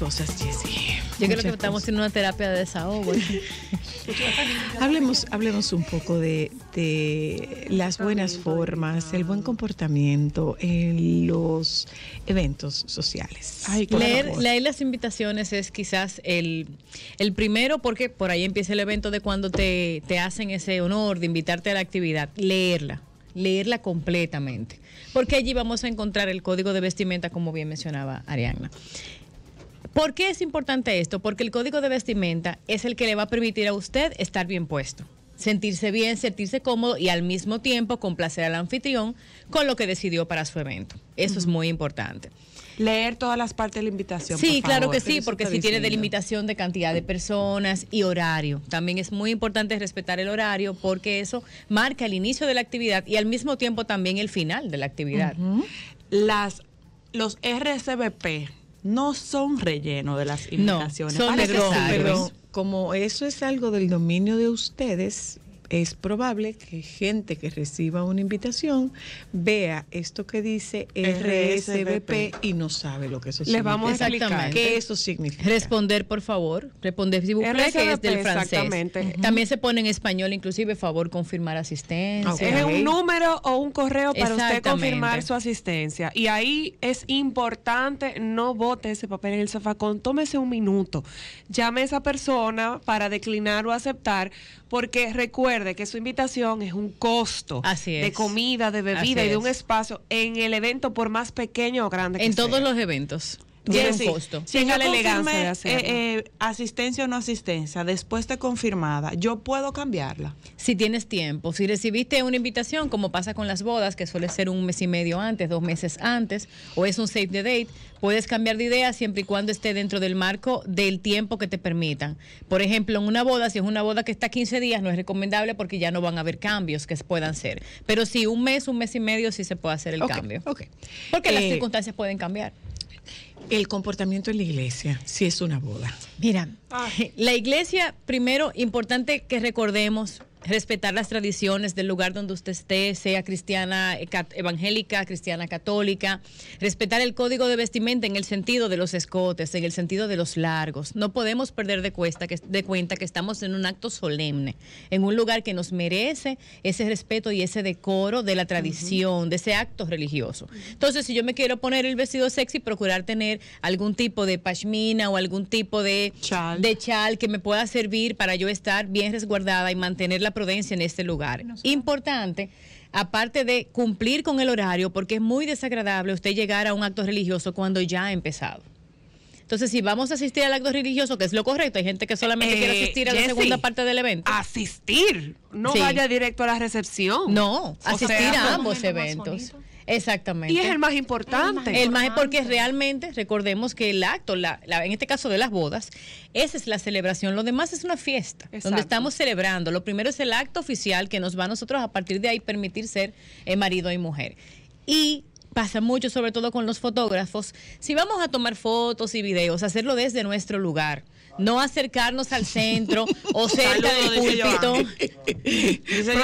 cosas, Jessie. Yo creo que estamos en una terapia de desahogo. hablemos, hablemos un poco de, las buenas formas, el buen comportamiento en eh, los eventos sociales. leer, las invitaciones es quizás el, el, primero, porque por ahí empieza el evento de cuando te, te hacen ese honor de invitarte a la actividad. Leerla leerla completamente, porque allí vamos a encontrar el código de vestimenta, como bien mencionaba Arianna. ¿Por qué es importante esto? Porque el código de vestimenta es el que le va a permitir a usted estar bien puesto, sentirse bien, sentirse cómodo y al mismo tiempo complacer al anfitrión con lo que decidió para su evento. Eso es muy importante. Leer todas las partes de la invitación. Sí, claro que sí, porque si tiene delimitación de cantidad de personas y horario. También es muy importante respetar el horario porque eso marca el inicio de la actividad y al mismo tiempo también el final de la actividad. Las los RSVP no son relleno de las invitaciones. como eso es algo del dominio de ustedes, es probable que gente que reciba una invitación vea esto que dice RSVP y no sabe lo que eso significa. Les vamos a explicar qué eso significa. Responder, por favor. Responder, si que es del francés. Exactamente. También se pone en español, inclusive, favor, confirmar asistencia. Es un número o un correo para usted confirmar su asistencia. Y ahí es importante, no bote ese papel en el zafacón, tómese un minuto. Llame a esa persona para declinar o aceptar, porque recuerda de que su invitación es un costo de comida, de bebida y de un espacio en el evento, por más pequeño o grande que sea. En todos los eventos. Si la elegancia eh, eh, asistencia o no asistencia, después de confirmada, yo puedo cambiarla. Si tienes tiempo, si recibiste una invitación, como pasa con las bodas, que suele ser un mes y medio antes, dos meses antes, o es un save the date, puedes cambiar de idea siempre y cuando esté dentro del marco del tiempo que te permitan. Por ejemplo, en una boda, si es una boda que está 15 días, no es recomendable porque ya no van a haber cambios que puedan ser. Pero si un mes, un mes y medio, sí se puede hacer el cambio. Okay. Porque las eh, circunstancias pueden cambiar el comportamiento en la iglesia, si es una boda. Mira, ah. la iglesia, primero, importante que recordemos, respetar las tradiciones del lugar donde usted esté, sea cristiana eh, evangélica, cristiana católica, respetar el código de vestimenta en el sentido de los escotes, en el sentido de los largos. No podemos perder de, cuesta, que, de cuenta que estamos en un acto solemne, en un lugar que nos merece ese respeto y ese decoro de la tradición, de ese acto religioso. Entonces, si yo me quiero poner el vestido sexy, procurar tener algún tipo de pashmina o algún tipo de chal, de chal que me pueda servir para yo estar bien resguardada y mantener la prudencia en este lugar. Importante, aparte de cumplir con el horario, porque es muy desagradable usted llegar a un acto religioso cuando ya ha empezado. Entonces, si vamos a asistir al acto religioso, que es lo correcto, hay gente que solamente quiere eh, asistir a la segunda parte del evento. Asistir, no vaya directo a la recepción. No, asistir a ambos eventos. Exactamente. Y es el más importante. El más, porque realmente recordemos que el acto, la, en este caso de las bodas, esa es la celebración. Lo demás es una fiesta donde estamos celebrando. Lo primero es el acto oficial que nos va a nosotros a partir de ahí permitir ser eh, marido y mujer. Y pasa mucho, sobre todo con los fotógrafos, si vamos a tomar fotos y videos, hacerlo desde nuestro lugar. No acercarnos al centro o cerca del púlpito.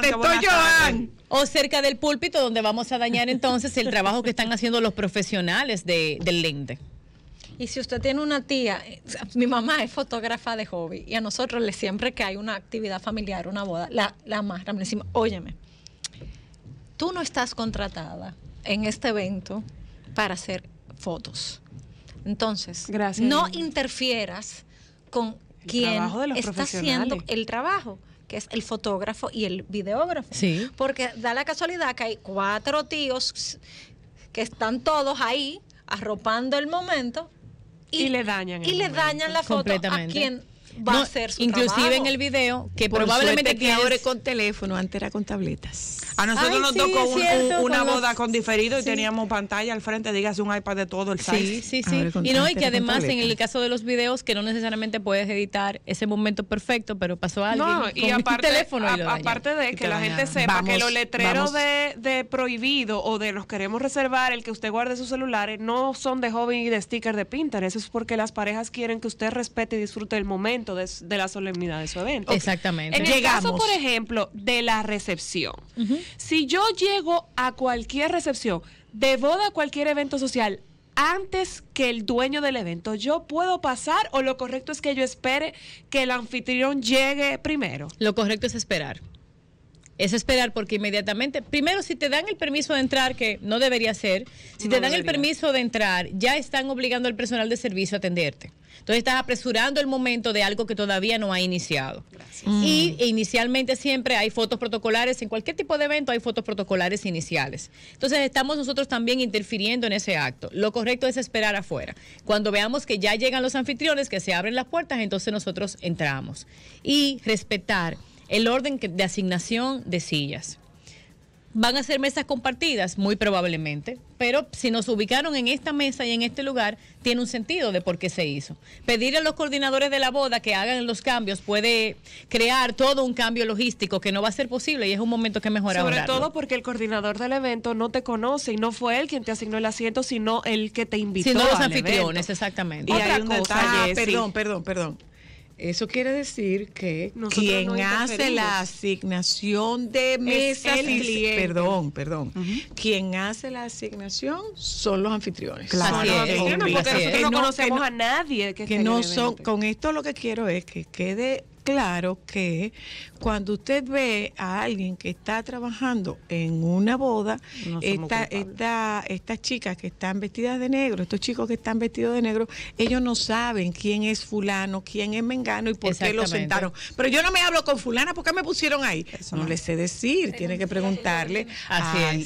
Protector Joan o cerca del púlpito donde vamos a dañar entonces el trabajo que están haciendo los profesionales de, del lente. Y si usted tiene una tía, mi mamá es fotógrafa de hobby y a nosotros le siempre que hay una actividad familiar, una boda, la, la más le decimos, óyeme, tú no estás contratada en este evento para hacer fotos. Entonces, no interfieras con quien está haciendo el trabajo que es el fotógrafo y el videógrafo. Sí. Porque da la casualidad que hay cuatro tíos que están todos ahí arropando el momento y, le dañan y le dañan la foto a quien va a ser su Inclusive en el video, que probablemente que ahora es con teléfono, antes era con tabletas. A nosotros nos tocó una boda con diferido y teníamos pantalla al frente, dígase un iPad de todo el site. Sí, sí, sí. y no, y que además en el caso de los videos, que no necesariamente puedes editar ese momento perfecto, pero pasó algo. No, y aparte, teléfono aparte de que la gente sepa que los letreros de, prohibido o de los queremos reservar, el que usted guarde sus celulares, no son de joven y de sticker de Pinterest, eso es porque las parejas quieren que usted respete y disfrute el momento de, la solemnidad de su evento. Exactamente. En el caso, por ejemplo, de la recepción. Si yo llego a cualquier recepción, de boda a cualquier evento social, antes que el dueño del evento. Yo puedo pasar o lo correcto es que yo espere que el anfitrión llegue primero. Lo correcto es esperar es esperar porque inmediatamente, primero si te dan el permiso de entrar, que no debería ser, si te dan el permiso de entrar, ya están obligando al personal de servicio a atenderte. Entonces estás apresurando el momento de algo que todavía no ha iniciado. Mm. Y inicialmente siempre hay fotos protocolares, en cualquier tipo de evento hay fotos protocolares iniciales. Entonces estamos nosotros también interfiriendo en ese acto. Lo correcto es esperar afuera. Cuando veamos que ya llegan los anfitriones, que se abren las puertas, entonces nosotros entramos. Y respetar el orden de asignación de sillas. ¿Van a ser mesas compartidas? Muy probablemente. Pero si nos ubicaron en esta mesa y en este lugar, tiene un sentido de por qué se hizo. Pedir a los coordinadores de la boda que hagan los cambios puede crear todo un cambio logístico que no va a ser posible y es un momento que mejora. Sobre todo porque el coordinador del evento no te conoce y no fue él quien te asignó el asiento, sino el que te invitó. Sino los anfitriones, exactamente. Y hay detalle, ah, perdón, perdón, perdón. Eso quiere decir que quien hace la asignación de mesas, perdón, perdón, quien hace la asignación son los anfitriones. Claro, porque nosotros no conocemos a nadie que, que no son. Con esto lo que quiero es que quede claro que cuando usted ve a alguien que está trabajando en una boda, esta, estas chicas que están vestidas de negro, estos chicos que están vestidos de negro, ellos no saben quién es fulano, quién es mengano y por qué lo sentaron. Pero yo no me hablo con fulana, porque me pusieron ahí? Eso no, le sé decir, tiene que preguntarle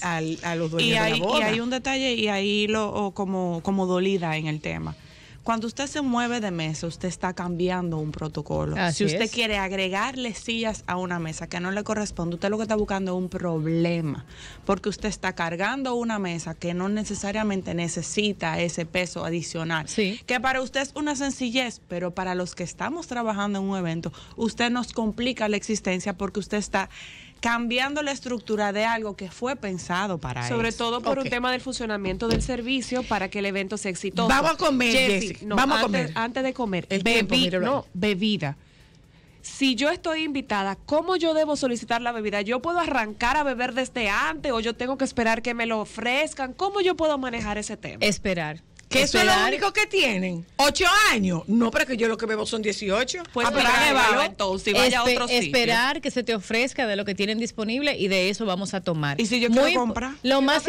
al, a los dueños hay, de la boda. Y hay un detalle y ahí lo como, como dolida en el tema cuando usted se mueve de mesa, usted está cambiando un protocolo. si usted quiere agregarle sillas a una mesa que no le corresponde, usted lo que está buscando es un problema, porque usted está cargando una mesa que no necesariamente necesita ese peso adicional, que para usted es una sencillez, pero para los que estamos trabajando en un evento, usted nos complica la existencia porque usted está cambiando la estructura de algo que fue pensado para Sobre todo por un tema del funcionamiento del servicio para que el evento sea exitoso. Vamos a comer, Jessie. Vamos antes, a comer. Antes de comer, bebida. Si yo estoy invitada, ¿cómo yo debo solicitar la bebida? ¿Yo puedo arrancar a beber desde antes o yo tengo que esperar que me lo ofrezcan? ¿Cómo yo puedo manejar ese tema? Esperar. Que eso es lo único que tienen. ¿Ocho años? No, pero que yo lo que bebo son 18. Pues vaya a otro sitio. Esperar que se te ofrezca de lo que tienen disponible y de eso vamos a tomar. ¿Y si yo quiero comprar? Lo, más,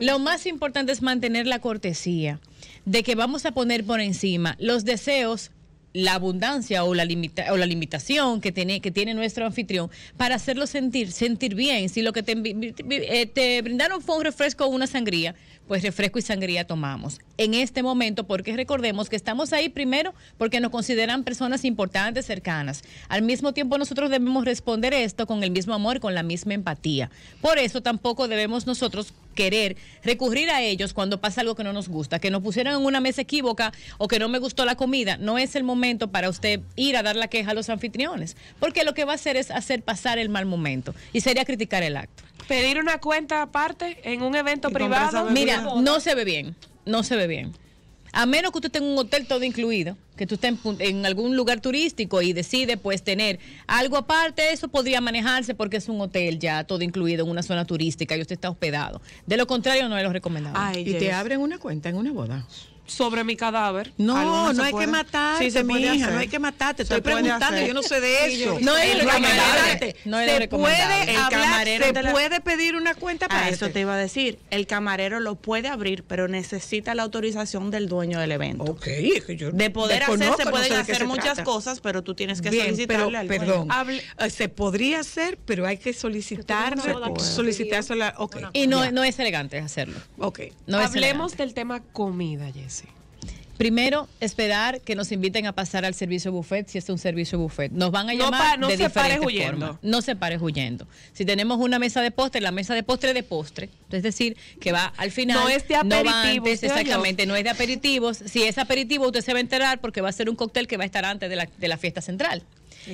lo más importante es mantener la cortesía de que vamos a poner por encima los deseos la abundancia o la, o la limitación que tiene, que tiene nuestro anfitrión para hacerlo sentir, sentir bien. Si lo que te, eh, te brindaron fue un refresco o una sangría, pues refresco y sangría tomamos en este momento, porque recordemos que estamos ahí primero porque nos consideran personas importantes, cercanas. Al mismo tiempo nosotros debemos responder esto con el mismo amor, con la misma empatía. Por eso tampoco debemos nosotros querer recurrir a ellos cuando pasa algo que no nos gusta, que nos pusieran en una mesa equívoca o que no me gustó la comida. No es el momento para usted ir a dar la queja a los anfitriones, porque lo que va a hacer es hacer pasar el mal momento y sería criticar el acto. Pedir una cuenta aparte en un evento privado. Mira, no se ve bien. No se ve bien. A menos que usted tenga un hotel todo incluido, que tú estés en, algún lugar turístico y decide pues tener algo aparte, eso podría manejarse porque es un hotel ya todo incluido en una zona turística y usted está hospedado. De lo contrario no es lo recomendado. y te abren una cuenta en una boda sobre mi cadáver. No, no hay que matarte, mi hija, no hay que matarte. Estoy preguntando, yo no sé de eso. no es recomendable. No se puede el hablar, se puede pedir una cuenta ah, para eso te iba a decir. El camarero lo puede abrir, pero necesita la autorización del dueño del evento. Ok, de poder hacer se pueden hacer muchas cosas, pero tú tienes que solicitarle perdón. Eh, se podría hacer, pero hay que solicitar y no es elegante hacerlo. Hablemos del tema comida, Jess. Primero, esperar que nos inviten a pasar al servicio buffet, si es un servicio buffet. Nos van a llamar no, no se pare huyendo. No se pare huyendo. Si tenemos una mesa de postres, la mesa de postre de postre, es decir, que va al final. No es de aperitivos. exactamente, no es de aperitivos. Si es aperitivo, usted se va a enterar porque va a ser un cóctel que va a estar antes de la, de la fiesta central.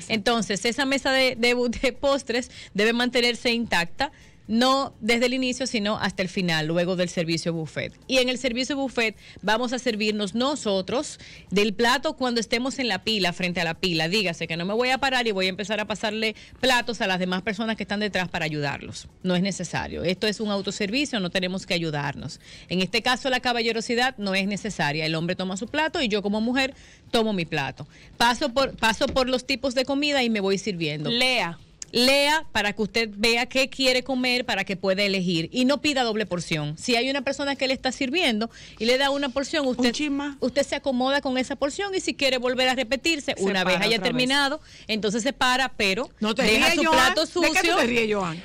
Entonces, esa mesa de, de postres debe mantenerse intacta no desde el inicio, sino hasta el final, luego del servicio buffet. Y en el servicio buffet vamos a servirnos nosotros del plato cuando estemos en la pila, frente a la pila. Dígase que no me voy a parar y voy a empezar a pasarle platos a las demás personas que están detrás para ayudarlos. No es necesario. Esto es un autoservicio, no tenemos que ayudarnos. En este caso, la caballerosidad no es necesaria. El hombre toma su plato y yo como mujer tomo mi plato. Paso por, paso por los tipos de comida y me voy sirviendo. Lea lea para que usted vea qué quiere comer para que pueda elegir y no pida doble porción. Si hay una persona que le está sirviendo y le da una porción, usted, usted se acomoda con esa porción y si quiere volver a repetirse, una vez haya terminado, entonces se para, pero no deja su plato sucio.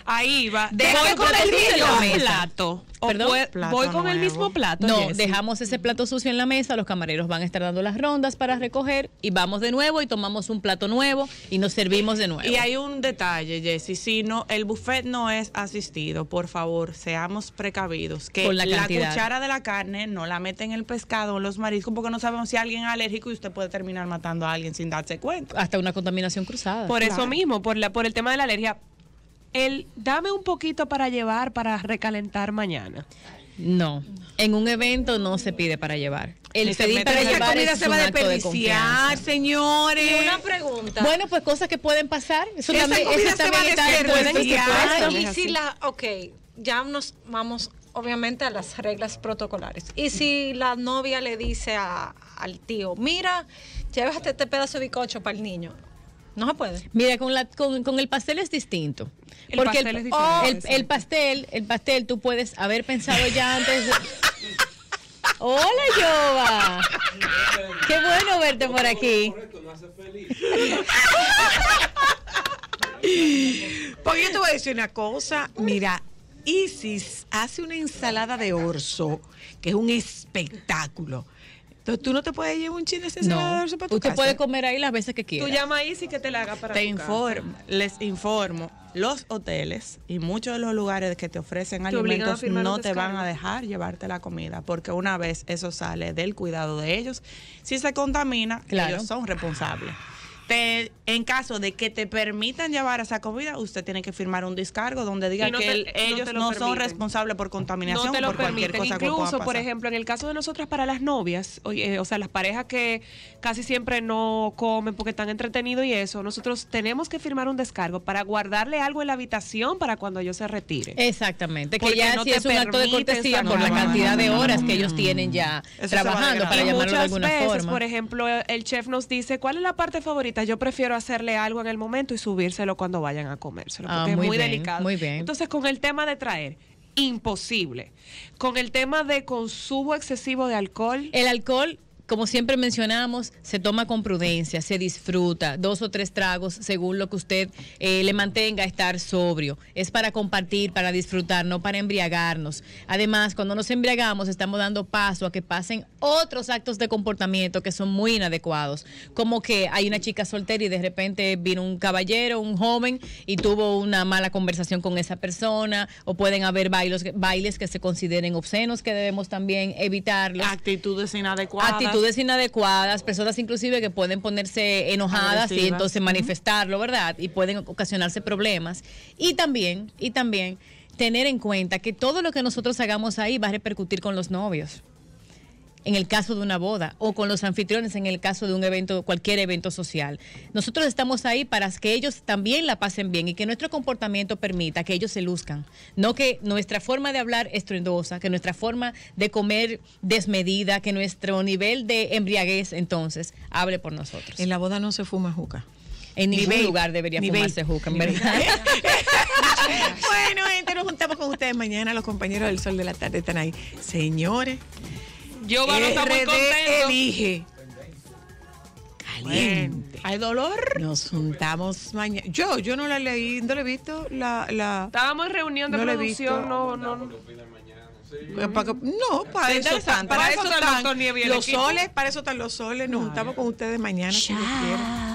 Ahí va. deja plato. Perdón, voy con el mismo plato. No, dejamos ese plato sucio en la mesa, los camareros van a estar dando las rondas para recoger y vamos de nuevo y tomamos un plato nuevo y nos servimos de nuevo. Y hay un detalle, Jessy, si no, el buffet no es asistido, por favor, seamos precavidos, que con la, cuchara de la carne no la meten en el pescado o los mariscos porque no sabemos si alguien es alérgico y usted puede terminar matando a alguien sin darse cuenta. Hasta una contaminación cruzada. Por eso mismo, por, la, por el tema de la alergia, el dame un poquito para llevar para recalentar mañana. No, en un evento no se pide para llevar. El pedido para llevar comida se va a desperdiciar, señores. una pregunta. Bueno, pues cosas que pueden pasar. Eso esa también, se va a desperdiciar. Y si la, ok, ya nos vamos obviamente a las reglas protocolares. Y si la novia le dice al tío, mira, llévate este pedazo de bicocho para el niño no se puede. Mira, con, con, el pastel es distinto. El porque pastel el, es el, pastel, el pastel tú puedes haber pensado ya antes. Hola, Jova. Qué bueno verte por aquí. Porque yo te voy a decir una cosa. Mira, Isis hace una ensalada de orzo, que es un espectáculo. Entonces tú no te puedes llevar un chile sin para tu Usted puede comer ahí las veces que quiera. Tú llama ahí si que te la haga para Te informo, les informo, los hoteles y muchos de los lugares que te ofrecen alimentos no te van a dejar llevarte la comida, porque una vez eso sale del cuidado de ellos, si se contamina, ellos son responsables en caso de que te permitan llevar esa comida, usted tiene que firmar un descargo donde diga que eh, ellos no, son responsables por contaminación no te lo por permiten. Incluso, por ejemplo, en el caso de nosotras para las novias, eh, o, sea, las parejas que casi siempre no comen porque están entretenidos y eso, nosotros tenemos que firmar un descargo para guardarle algo en la habitación para cuando ellos se retiren. Exactamente, que ya si es un acto de cortesía por la cantidad de horas que ellos tienen ya trabajando, para llamarlo de alguna veces, Por ejemplo, el chef nos dice, ¿cuál es la parte favorita? yo prefiero hacerle algo en el momento y subírselo cuando vayan a comérselo, ah, porque es muy delicado. Muy bien. Entonces, con el tema de traer, imposible. Con el tema de consumo excesivo de alcohol. El alcohol como siempre mencionamos, se toma con prudencia, se disfruta, dos o tres tragos según lo que usted eh, le mantenga estar sobrio. Es para compartir, para disfrutar, no para embriagarnos. Además, cuando nos embriagamos, estamos dando paso a que pasen otros actos de comportamiento que son muy inadecuados, como que hay una chica soltera y de repente vino un caballero, un joven, y tuvo una mala conversación con esa persona, o pueden haber bailes, bailes que se consideren obscenos, que debemos también evitarlos. Actitudes inadecuadas. Actitudes inadecuadas, personas inclusive que pueden ponerse enojadas y entonces manifestarlo, ¿verdad? Y pueden ocasionarse problemas. Y también, y también tener en cuenta que todo lo que nosotros hagamos ahí va a repercutir con los novios en el caso de una boda o con los anfitriones en el caso de un evento, cualquier evento social. Nosotros estamos ahí para que ellos también la pasen bien y que nuestro comportamiento permita que ellos se luzcan, no que nuestra forma de hablar estruendosa, que nuestra forma de comer desmedida, que nuestro nivel de embriaguez entonces hable por nosotros. En la boda no se fuma juca. En ningún lugar debería fumarse juca, en verdad. bueno, gente, nos juntamos con ustedes mañana. Los compañeros del Sol de la Tarde están ahí. Señores. Yo Giovanna está muy contento. elige. Caliente. ¿Hay dolor? Nos juntamos mañana. Yo, yo no la leí, no la he visto. La, la... Estábamos en reunión de no producción, no, no. Pues, no. Para no, para eso están. Para, eso están los soles, para eso están los soles. Nos juntamos con ustedes mañana.